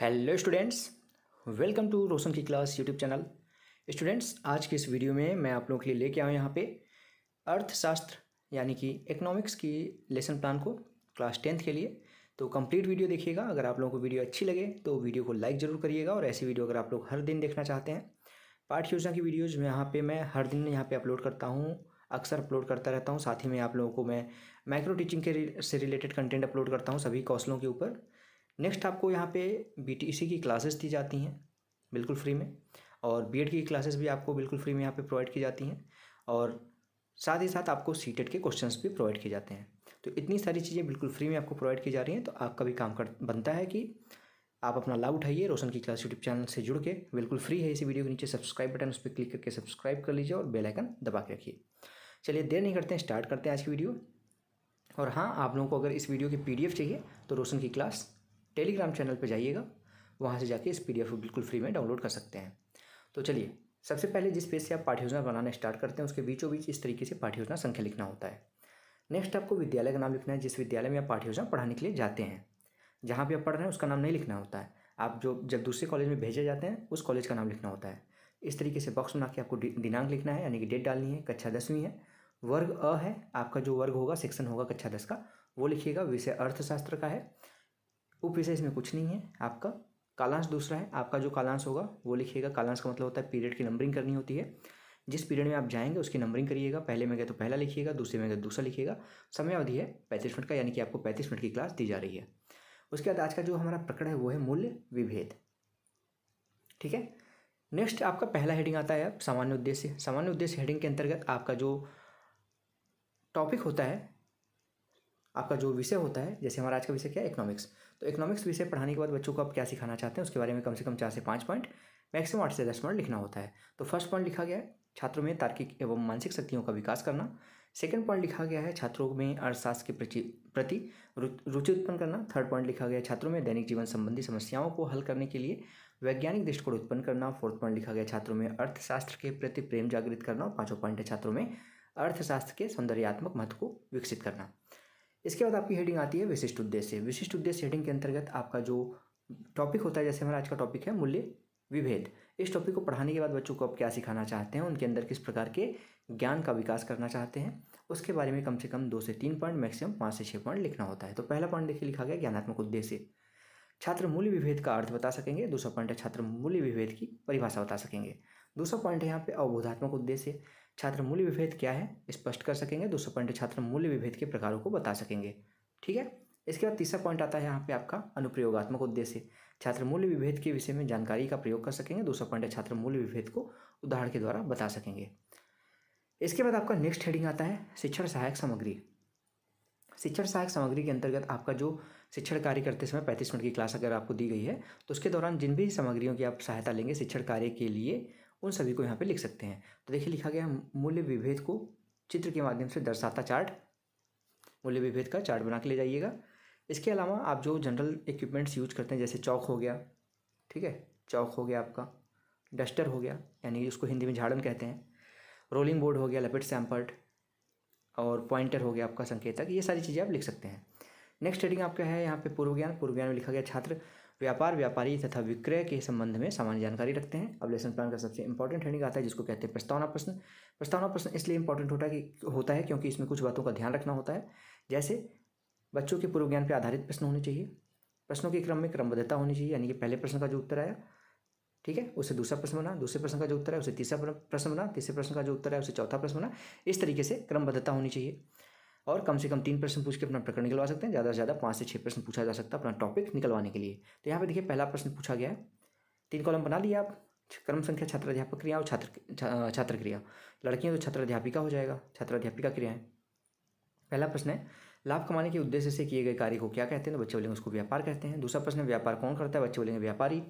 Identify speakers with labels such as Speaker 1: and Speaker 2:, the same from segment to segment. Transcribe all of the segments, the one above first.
Speaker 1: hello students welcome to Roshan की class YouTube channel students आज की इस वीडियो में मैं आप लोगों के लिए लेके आया यहाँ पे अर्थशास्त्र यानी कि इकोनॉमिक्स की लेसन प्लान को क्लास टेंथ के लिए तो कंप्लीट वीडियो देखिएगा अगर आप लोगों को वीडियो अच्छी लगे तो वीडियो को लाइक ज़रूर करिएगा और ऐसी वीडियो अगर आप लोग हर दिन देखना चाहते हैं पाठ योजना की वीडियोज़ में यहाँ पर मैं हर दिन यहाँ पर अपलोड करता हूँ अक्सर अपलोड करता रहता हूँ साथ ही में आप लोगों को मैं माइक्रो टीचिंग के से रिलेटेड कंटेंट अपलोड करता हूँ सभी कौशलों के ऊपर नेक्स्ट आपको यहाँ पे बी e की क्लासेस दी जाती हैं बिल्कुल फ्री में और बी की क्लासेस भी आपको बिल्कुल फ्री में यहाँ पे प्रोवाइड की जाती हैं और साथ ही साथ आपको सी के क्वेश्चन भी प्रोवाइड किए जाते हैं तो इतनी सारी चीज़ें बिल्कुल फ्री में आपको प्रोवाइड की जा रही हैं तो आपका भी काम कर बनता है कि आप अपना लाभ उठाइए रोशन की क्लास यूट्यूब चैनल से जुड़ के बिल्कुल फ्री है इसी वीडियो के नीचे सब्सक्राइब बटन उस पर क्लिक करके सब्सक्राइब कर लीजिए और बेल आइकन दबा के रखिए चलिए देर नहीं करते हैं स्टार्ट करते हैं आज की वीडियो और हाँ आप लोगों को अगर इस वीडियो की पीडीएफ चाहिए तो रोशन की क्लास टेलीग्राम चैनल पर जाइएगा वहाँ से जाके इस पी बिल्कुल फ्री में डाउनलोड कर सकते हैं तो चलिए सबसे पहले जिस पेज से आप पाठ्य योजना बनाना स्टार्ट करते हैं उसके बीचों बीच इस तरीके से पाठ्य योजना संख्या लिखना होता है नेक्स्ट आपको विद्यालय का नाम लिखना है जिस विद्यालय में आप पाठ्य योजना पढ़ाने के लिए जाते हैं जहाँ भी आप पढ़ रहे हैं उसका नाम नहीं लिखना होता है आप जो जब दूसरे कॉलेज में भेजे जाते हैं उस कॉलेज का नाम लिखना होता है इस तरीके से बॉक्स बना के आपको दिनांक लिखना है यानी कि डेट डालनी है कक्षा दसवीं है वर्ग अ है आपका जो वर्ग होगा सेक्शन होगा कक्षा दस का वो लिखिएगा विषय अर्थशास्त्र का है उप इसमें कुछ नहीं है आपका कालांश दूसरा है आपका जो कालांश होगा वो लिखिएगा कालांश का मतलब होता है पीरियड की नंबरिंग करनी होती है जिस पीरियड में आप जाएंगे उसकी नंबरिंग करिएगा पहले में गए तो पहला लिखिएगा दूसरे में गए तो दूसरा लिखिएगा समय अवधि है पैंतीस मिनट का यानी कि आपको पैंतीस मिनट की क्लास दी जा रही है उसके बाद आज का जो हमारा प्रकरण है वो है मूल्य विभेद ठीक है नेक्स्ट आपका पहला हेडिंग आता है सामान्य उद्देश्य सामान्य उद्देश्य हेडिंग के अंतर्गत आपका जो टॉपिक होता है आपका जो विषय होता है जैसे हमारा आज का विषय क्या है इकोनॉमिक्स तो इकोनॉमिक्स विषय पढ़ाने के बाद बच्चों को आप क्या सिखाना चाहते हैं उसके बारे में कम से कम चार से पाँच पॉइंट मैक्सिमम आठ से दस पॉइंट लिखना होता है तो फर्स्ट पॉइंट लिखा गया है छात्रों में तार्किक एवं मानसिक शक्तियों का विकास करना सेकेंड पॉइंट लिखा गया है छात्रों में अर्थशास्त्र के प्रति रुचि उत्पन्न करना थर्ड पॉइंट लिखा गया है छात्रों में दैनिक जीवन संबंधी समस्याओं को हल करने के लिए वैज्ञानिक दृष्टिकोण उत्पन्न करना फोर्थ पॉइंट लिखा गया छात्रों में अर्थशास्त्र के प्रति प्रेम जागृत करना और पाँचों पॉइंट है छात्रों में अर्थशास्त्र के सौंदर्यात्मक महत्व को विकसित करना इसके बाद आपकी हेडिंग आती है विशिष्ट उद्देश्य विशिष्ट उद्देश्य हेडिंग के अंतर्गत आपका जो टॉपिक होता है जैसे हमारा आज का टॉपिक है मूल्य विभेद इस टॉपिक को पढ़ाने के बाद बच्चों को आप क्या सिखाना चाहते हैं उनके अंदर किस प्रकार के ज्ञान का विकास करना चाहते हैं उसके बारे में कम से कम दो से तीन पॉइंट मैक्सिमम पाँच से छः पॉइंट लिखना होता है तो पहला पॉइंट देखिए लिखा गया ज्ञानात्मक उद्देश्य छात्र मूल्य विभेद का अर्थ बता सकेंगे दूसरा पॉइंट है छात्र मूल्य विभेद की परिभाषा बता सकेंगे दूसरा पॉइंट है यहाँ पे अवबोधात्मक उद्देश्य छात्र मूल्य विभेद क्या है स्पष्ट कर सकेंगे दूसरे पॉइंट छात्र मूल्य विभेद के प्रकारों को बता सकेंगे ठीक है इसके बाद तीसरा पॉइंट आता है यहाँ पे आपका अनुप्रयोगात्मक उद्देश्य छात्र मूल्य विभेद के विषय में जानकारी का प्रयोग कर सकेंगे दूसरा पॉइंट छात्र मूल्य विभेद को उदाहरण के द्वारा बता सकेंगे इसके बाद आपका नेक्स्ट हेडिंग आता है शिक्षण सहायक सामग्री शिक्षण सहायक सामग्री के अंतर्गत आपका जो शिक्षण कार्य करते समय पैंतीस मिनट की क्लास अगर आपको दी गई है तो उसके दौरान जिन भी सामग्रियों की आप सहायता लेंगे शिक्षण कार्य के लिए उन सभी को यहाँ पे लिख सकते हैं तो देखिए लिखा गया मूल्य विभेद को चित्र के माध्यम से दर्शाता चार्ट मूल्य विभेद का चार्ट बना के ले जाइएगा इसके अलावा आप जो जनरल इक्विपमेंट्स यूज करते हैं जैसे चौक हो गया ठीक है चौक हो गया आपका डस्टर हो गया यानी उसको हिंदी में झाड़न कहते हैं रोलिंग बोर्ड हो गया लपेट सैम्पर्ट और पॉइंटर हो गया आपका संकेतक ये सारी चीज़ें आप लिख सकते हैं नेक्स्ट हेडिंग आपका है यहाँ पे पूर्व ज्ञान पूर्व ज्ञान में लिखा गया छात्र व्यापार व्यापारी तथा विक्रय के संबंध में सामान्य जानकारी रखते हैं अब लेसन प्लान का सबसे इंपॉर्टेंट हेडिंग आता है जिसको कहते हैं प्रस्तावना प्रश्न प्रस्तावना प्रश्न इसलिए इंपॉर्टेंट होता है कि होता है क्योंकि इसमें कुछ बातों का ध्यान रखना होता है जैसे बच्चों के पूर्व ज्ञान पर आधारित प्रश्न होने चाहिए प्रश्नों के क्रम में क्रमबद्धता होनी चाहिए यानी कि पहले प्रश्न का जो उत्तर आया ठीक है उसे दूसरा प्रश्न बना दूसरे प्रश्न का जो उत्तर है उसे तीसरा प्रश्न बना तीसरे प्रश्न का जो उत्तर है उसे चौथा प्रश्न बना इस तरीके से क्रमबद्धता होनी चाहिए और कम से कम तीन प्रश्न पूछ के अपना प्रकरण निकलवा सकते हैं ज़्यादा से ज़्यादा पाँच से छः प्रश्न पूछा जा सकता है अपना टॉपिक निकलवाने के लिए तो यहाँ पर देखिए पहला प्रश्न पूछा गया है तीन कॉलम बना लिया आप कर्म संख्या छात्र अध्यापक क्रिया और छात्र छात्र क्रिया लड़कियाँ तो छात्र अध्यापिका हो जाएगा छात्र अध्यापिका है पहला प्रश्न है लाभ कमाने के उद्देश्य से किए गए कार्य को क्या कहते हैं तो बच्चे बोलेंगे उसको व्यापार कहते हैं दूसरा प्रश्न व्यापार कौन करता है बच्चे बोलेंगे व्यापारी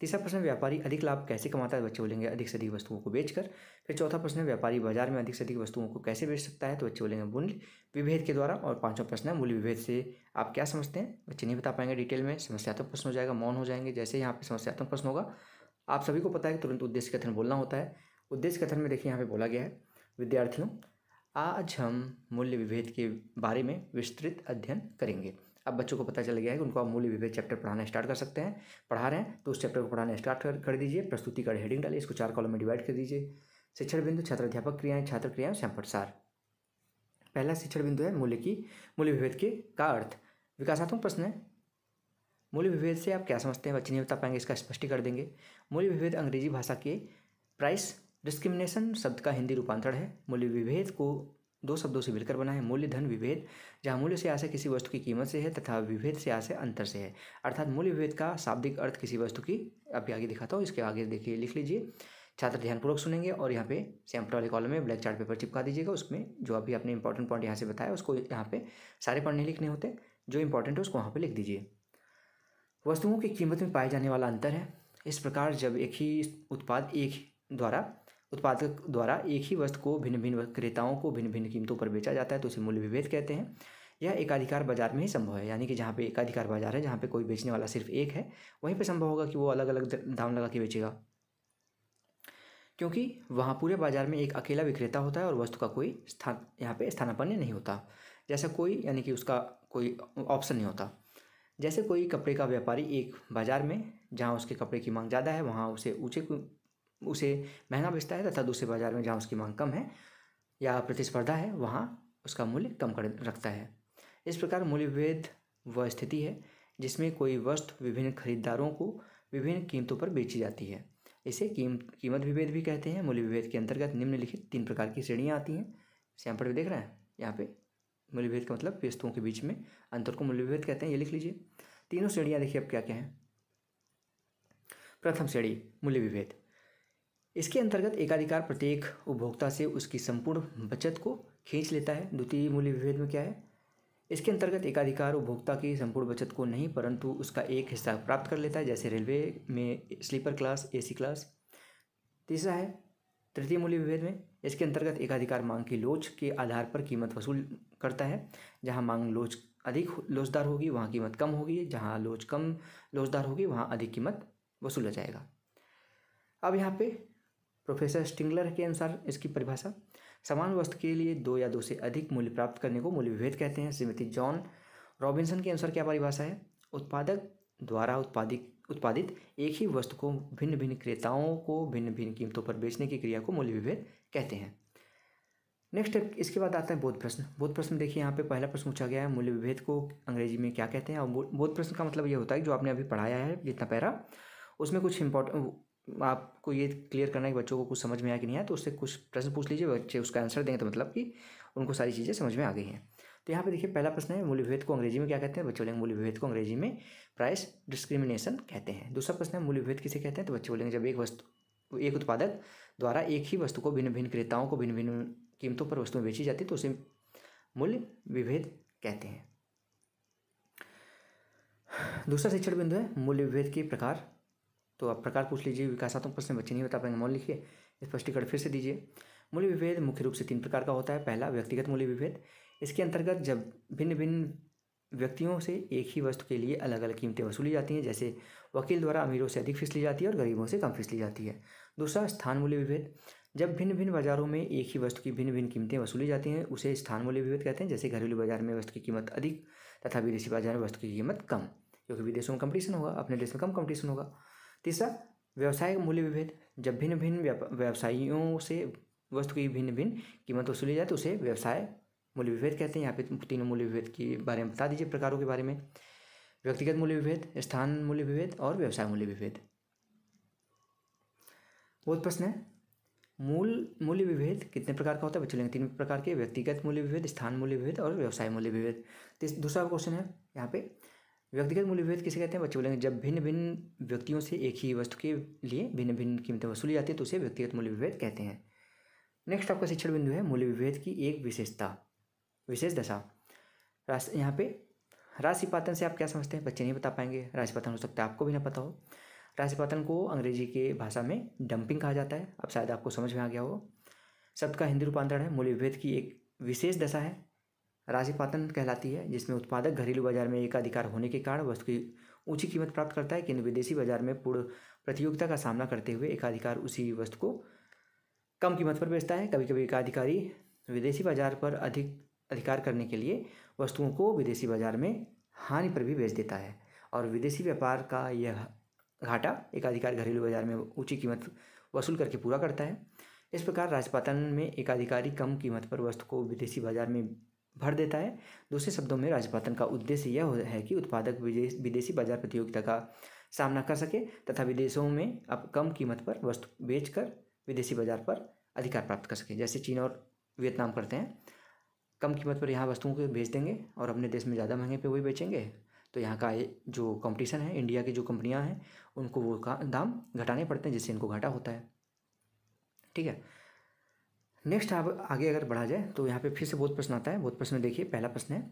Speaker 1: तीसरा प्रश्न व्यापारी अधिक लाभ कैसे कमाता है तो बच्चे बोलेंगे अधिक से अधिक वस्तुओं को बेचकर फिर चौथा प्रश्न है व्यापारी बाजार में अधिक से अधिक वस्तुओं को कैसे बेच सकता है तो बच्चे बोलेंगे मूल्य विभेद के द्वारा और पांचवा प्रश्न है मूल्य विभेद से आप क्या समझते हैं बच्चे नहीं बता पाएंगे डिटेल में समस्यात्मक प्रश्न हो जाएगा मौन हो जाएंगे जैसे यहाँ पर समस्यात्मक प्रश्न होगा आप सभी को पता है कि तुरंत उद्देश्य कथन बोलना होता है उद्देश्य कथन में देखिए यहाँ पर बोला गया है विद्यार्थियों आज हम मूल्य विभेद के बारे में विस्तृत अध्ययन करेंगे अब बच्चों को पता चल गया है कि उनको आप मूल्य विभेद चैप्टर पढ़ाना स्टार्ट कर सकते हैं पढ़ा रहे हैं तो उस चैप्टर को पढ़ाना स्टार्ट कर, कर दीजिए प्रस्तुति का हेडिंग डालिए इसको चार कॉलम में डिवाइड कर दीजिए शिक्षण बिंदु छात्र अध्यापक क्रियाएं छात्र क्रियाएं प्रसार पहला शिक्षण बिंदु है मूल्य की मूल्य विभेद के का अर्थ विकासात्मक प्रश्न है मूल्य विभेद से आप क्या समझते हैं बच्चे नहीं बता पाएंगे इसका स्पष्टी कर देंगे मूल्य विभेद अंग्रेजी भाषा के प्राइस डिस्क्रिमिनेशन शब्द का हिंदी रूपांतरण है मूल्य विभेद को दो शब्दों से मिलकर बना है मूल्य धन विभेद जहाँ मूल्य से आशय किसी वस्तु की कीमत से है तथा विभेद से आशय अंतर से है अर्थात मूल्य विभेद का शाब्दिक अर्थ किसी वस्तु की अभी आगे दिखाता हूँ इसके आगे देखिए लिख लीजिए छात्र ध्यानपूर्वक सुनेंगे और यहाँ पे सैम्पल वाले कॉलम में ब्लैक चार्ट पेपर चिपका दीजिएगा उसमें जो अभी आपने इंपॉर्टेंट पॉइंट यहाँ से बताया उसको यहाँ पे सारे पॉइंट नहीं लिखने होते जो इंपॉर्टेंट है उसको वहाँ पे लिख दीजिए वस्तुओं की कीमत में पाए जाने वाला अंतर है इस प्रकार जब एक ही उत्पाद एक द्वारा उत्पादक द्वारा एक ही वस्तु को भिन्न भिन्न क्रेताओं को भिन्न भिन्न कीमतों पर बेचा जाता है तो उसे मूल्य विभेद कहते हैं यह एकाधिकार बाजार में ही संभव है यानी कि जहाँ पे एकाधिकार बाजार है जहाँ पे कोई बेचने वाला सिर्फ एक है वहीं पे संभव होगा कि वो अलग अलग दाम लगा के बेचेगा क्योंकि वहाँ पूरे बाजार में एक अकेला विक्रेता होता है और वस्तु का कोई स्थान यहाँ पे स्थानापन्न नहीं होता जैसा कोई यानी कि उसका कोई ऑप्शन नहीं होता जैसे कोई कपड़े का व्यापारी एक बाज़ार में जहाँ उसके कपड़े की मांग ज़्यादा है वहाँ उसे ऊँचे उसे महंगा बेचता है तथा दूसरे बाजार में जहाँ उसकी मांग कम है या प्रतिस्पर्धा है वहाँ उसका मूल्य कम कर रखता है इस प्रकार मूल्यभेद वह स्थिति है जिसमें कोई वस्तु विभिन्न खरीदारों को विभिन्न कीमतों पर बेची जाती है इसे कीम कीमत विभेद भी कहते हैं मूल्य विभेद के अंतर्गत निम्नलिखित तीन प्रकार की श्रेणियाँ आती हैं यहाँ पर देख रहे हैं यहाँ पे मूल्य विभेद का मतलब वस्तुओं के बीच में अंतर को मूल्य विभेद कहते हैं ये लिख लीजिए तीनों श्रेणियाँ देखिए अब क्या क्या हैं प्रथम श्रेणी मूल्य विभेद इसके अंतर्गत एकाधिकार प्रत्येक उपभोक्ता से उसकी संपूर्ण बचत को खींच लेता है द्वितीय मूल्य विभेद में क्या है इसके अंतर्गत एकाधिकार उपभोक्ता की संपूर्ण बचत को नहीं परंतु उसका एक हिस्सा प्राप्त कर लेता है जैसे रेलवे में स्लीपर क्लास एसी क्लास तीसरा है तृतीय मूल्य विभेद में इसके अंतर्गत एकाधिकार मांग की लोच के आधार पर कीमत वसूल करता है जहाँ मांग लोच अधिक लोचदार होगी वहाँ कीमत कम होगी जहाँ लोच कम लोचदार होगी वहाँ अधिक कीमत वसूला जाएगा अब यहाँ पे प्रोफेसर स्टिंगलर के अनुसार इसकी परिभाषा समान वस्तु के लिए दो या दो से अधिक मूल्य प्राप्त करने को मूल्य विभेद कहते हैं श्रीमती जॉन रॉबिन्सन के अनुसार क्या परिभाषा है उत्पादक द्वारा उत्पादित उत्पादित एक ही वस्तु को भिन्न भिन्न क्रेताओं को भिन्न भिन्न कीमतों पर बेचने की क्रिया को मूल्य विभेद कहते हैं नेक्स्ट इसके बाद आता है बोध प्रश्न बोध प्रश्न देखिए यहाँ पे पहला प्रश्न पूछा गया है मूल्य विभेद को अंग्रेजी में क्या कहते हैं और बोध प्रश्न का मतलब ये होता है जो आपने अभी पढ़ाया है जितना पैरा उसमें कुछ इंपॉर्टेंट आपको ये क्लियर करना है कि बच्चों को कुछ समझ में आया कि नहीं आया तो उससे कुछ प्रश्न पूछ लीजिए बच्चे उसका आंसर देंगे तो मतलब कि उनको सारी चीज़ें समझ में आ गई हैं तो यहाँ पे देखिए पहला प्रश्न है मूल्य विभेद को अंग्रेजी में क्या कहते हैं बच्चे बोलेंगे मूल्य विभेद को अंग्रेजी में प्राइस डिस्क्रिमिनेशन कहते हैं दूसरा प्रश्न है मूल्य विभेद किसे कहते हैं तो बच्चे बोलेंगे जब एक वस्तु एक उत्पादक द्वारा एक ही वस्तु को भिन्न भिन्न क्रेताओं को भिन्न भिन्न कीमतों पर वस्तुएं बेची जाती है तो उसे मूल्य विभेद कहते हैं दूसरा शिक्षण बिंदु है मूल्य विभेद के प्रकार तो आप प्रकार पूछ लीजिए विकासात्मक प्रश्न बच्चे नहीं बता पाएंगे मौल लिखिए स्पष्टीकरण फिर से दीजिए मूल्य विभेद मुख्य रूप से तीन प्रकार का होता है पहला व्यक्तिगत मूल्य विभेद इसके अंतर्गत जब भिन्न भिन्न व्यक्तियों से एक ही वस्तु के लिए अलग अलग कीमतें वसूली जाती हैं जैसे वकील द्वारा अमीरों से अधिक फीस ली जाती है और गरीबों से कम फीस ली जाती है दूसरा स्थान मूल्य विभेद जब भिन्न भिन्न बाजारों में एक ही वस्तु की भिन्न भिन्न कीमतें वसूली जाती हैं उसे स्थान मूल्य विभेद कहते हैं जैसे घरेलू बाजार में वस्तु की कीमत अधिक तथा विदेशी बाजार में वस्तु की कीमत कम क्योंकि विदेशों में कंपटीशन होगा अपने देश में कम कंपटीशन होगा तीसरा व्यवसाय मूल्य विभेद जब भिन्न भिन्न व्यवसायियों से वस्तु की भिन्न भिन्न कीमत वसूली जाए तो उसे व्यवसाय मूल्य विभेद कहते हैं यहाँ पे तीनों मूल्य विभेद के बारे में बता दीजिए प्रकारों के बारे में व्यक्तिगत मूल्य विभेद स्थान मूल्य विभेद और व्यवसाय मूल्य विभेद बहुत प्रश्न है मूल मूल्य विभेद कितने प्रकार का होता है बच्चों तीन प्रकार के व्यक्तिगत मूल्य विभेद स्थान मूल्य विभेद और व्यवसाय मूल्य विभेद दूसरा क्वेश्चन है यहाँ पे व्यक्तिगत मूल्य विभेद किसे कहते हैं बच्चे बोलेंगे जब भिन्न भिन्न व्यक्तियों से एक ही वस्तु के लिए भिन्न भिन्न कीमतें वसूली जाती है तो उसे व्यक्तिगत मूल्य विभेद कहते हैं नेक्स्ट आपका शिक्षण बिंदु है मूल्य विभेद की एक विशेषता विशेष दशा राशि यहाँ पे राशि पातन से आप क्या समझते हैं बच्चे नहीं बता पाएंगे राशि पातन हो सकता है आपको भी ना पता हो राशि पातन को अंग्रेजी के भाषा में डंपिंग कहा जाता है अब शायद आपको समझ में आ गया हो शब्द का हिंदी रूपांतरण है मूल्य विभेद की एक विशेष दशा है पातन कहलाती है जिसमें उत्पादक घरेलू बाजार में एकाधिकार होने के कारण वस्तु की ऊंची कीमत प्राप्त करता है किंतु विदेशी बाजार में पूर्ण प्रतियोगिता का सामना करते हुए एकाधिकार उसी वस्तु को कम कीमत पर बेचता है कभी कभी एकाधिकारी विदेशी बाजार पर अधिक अधिकार करने के लिए वस्तुओं को विदेशी बाजार में हानि पर भी बेच देता है और विदेशी व्यापार का यह घाटा एकाधिकार घरेलू बाजार में ऊंची कीमत वसूल करके पूरा करता है इस प्रकार राजपातन में एकाधिकारी कम कीमत पर वस्तु को विदेशी बाजार में भर देता है दूसरे शब्दों में राजपातन का उद्देश्य यह है कि उत्पादक विदेश विदेशी बाजार प्रतियोगिता का सामना कर सके तथा विदेशों में अब कम कीमत पर वस्तु बेचकर विदेशी बाजार पर अधिकार प्राप्त कर सके जैसे चीन और वियतनाम करते हैं कम कीमत पर यहाँ वस्तुओं को भेज देंगे और अपने देश में ज़्यादा महंगे पे वही बेचेंगे तो यहाँ का जो कंपटीशन है इंडिया की जो कंपनियाँ हैं उनको वो दाम घटाने पड़ते हैं जिससे इनको घाटा होता है ठीक है नेक्स्ट आप आगे अगर बढ़ा जाए तो यहाँ पे फिर से बहुत प्रश्न आता है बहुत प्रश्न देखिए पहला प्रश्न है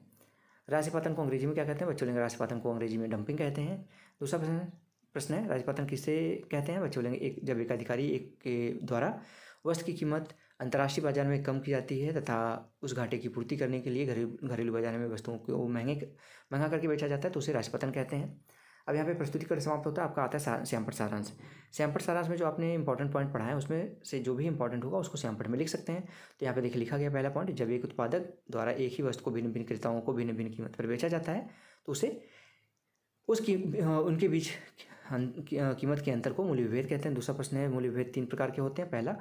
Speaker 1: राशिपातन को अंग्रेजी में क्या कहते हैं बच्चों लेंगे राशिपातन को अंग्रेजी में डंपिंग कहते हैं दूसरा प्रश्न प्रश्न है राजपातन किसे कहते हैं बच्चों लेंगे एक जब एक अधिकारी एक के द्वारा वस्त्र की कीमत अंतर्राष्ट्रीय बाजार में कम की जाती है तथा उस घाटे की पूर्ति करने के लिए घरेलू घरेलू बाजार में वस्तुओं को महंगे महंगा करके बेचा जाता है तो उसे राजपतन कहते हैं अब यहाँ पे प्रस्तुतिकरण समाप्त होता है आपका आता है सैम्पल सारांश सैम्पल सारांश में जो आपने इंपॉर्टेंट पॉइंट पढ़ा है उसमें से जो भी इंपॉर्टेंट होगा उसको सैम्पल में लिख सकते हैं तो यहाँ पे देखिए लिखा गया पहला पॉइंट जब एक उत्पादक द्वारा एक ही वस्तु को भिन्न भिन्न क्रेताओं को भिन्न भिन्न कीमत पर बेचा जाता है तो उसे उसकी उनके बीच अं, कीमत के अंतर को मूल्य विभेद कहते हैं दूसरा प्रश्न है मूल्य विभेद तीन प्रकार के होते हैं पहला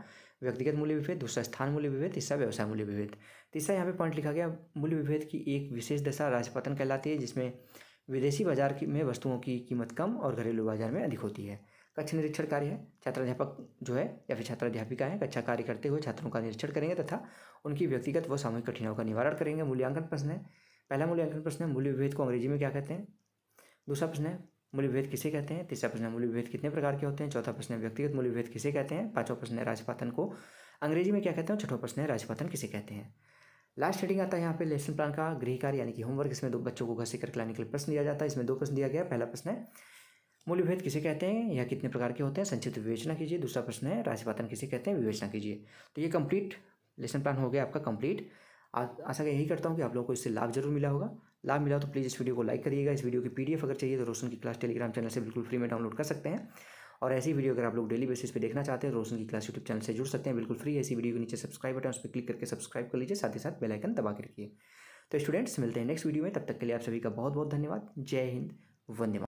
Speaker 1: व्यक्तिगत मूल्य विभेद दूसरा स्थान मूल्य विभेद तीसरा व्यवसाय मूल्य विभेद तीसरा यहाँ पे पॉइंट लिखा गया मूल्य विभेद की एक विशेष दशा राजपतन कहलाती है जिसमें विदेशी बाजार की में वस्तुओं की कीमत कम और घरेलू बाजार में अधिक होती है कक्ष निरीक्षण कार्य है छात्राध्यापक जो है या फिर छात्राध्यापिका है कक्षा कार्य करते हुए छात्रों का निरीक्षण करेंगे तथा उनकी व्यक्तिगत व सामूहिक कठिनाइयों का निवारण करेंगे मूल्यांकन प्रश्न है पहला मूल्यांकन प्रश्न है मूल्य विभेद को अंग्रेजी में क्या कहते हैं दूसरा प्रश्न है मूल्य विभेद किसे कहते हैं तीसरा प्रश्न है मूल्य विभेद कितने प्रकार के होते हैं चौथा प्रश्न है व्यक्तिगत मूल्य विभेद किसे कहते हैं पांचवा प्रश्न है राजपातन को अंग्रेजी में क्या कहते हैं छठवा प्रश्न है राजपातन किसे कहते हैं लास्ट हेडिंग आता है यहाँ पे लेसन प्लान का गृह कार्य यानी कि होमवर्क इसमें दो बच्चों को घर से करके लाने के लिए प्रश्न दिया जाता है इसमें दो प्रश्न दिया गया पहला प्रश्न है मूल्यभेद किसे कहते हैं या कितने प्रकार के होते हैं संचित विवेचना कीजिए दूसरा प्रश्न है राशिपातन किसे कहते हैं विवेचना कीजिए तो ये कंप्लीट लेसन प्लान हो गया आपका कंप्लीट आशा का यही करता हूँ कि आप लोगों को इससे लाभ जरूर मिला होगा लाभ मिला तो प्लीज़ इस वीडियो को लाइक करिएगा इस वीडियो की पीडीएफ अगर चाहिए तो रोशन की क्लास टेलीग्राम चैनल से बिल्कुल फ्री में डाउनलोड कर सकते हैं और ऐसी वीडियो अगर आप लोग डेली बेसिस पे देखना चाहते हैं तो रोशन की क्लास यूट्यूब चैनल से जुड़ सकते हैं बिल्कुल फ्री ऐसी वीडियो के नीचे सब्सक्राइब बटन उस पर क्लिक करके सब्सक्राइब कर लीजिए साथ ही साथ बेलाइकन दबा के रखिए तो स्टूडेंट्स मिलते हैं नेक्स्ट वीडियो में तब तक के लिए आप सभी का बहुत बहुत धन्यवाद जय हिंद वंदे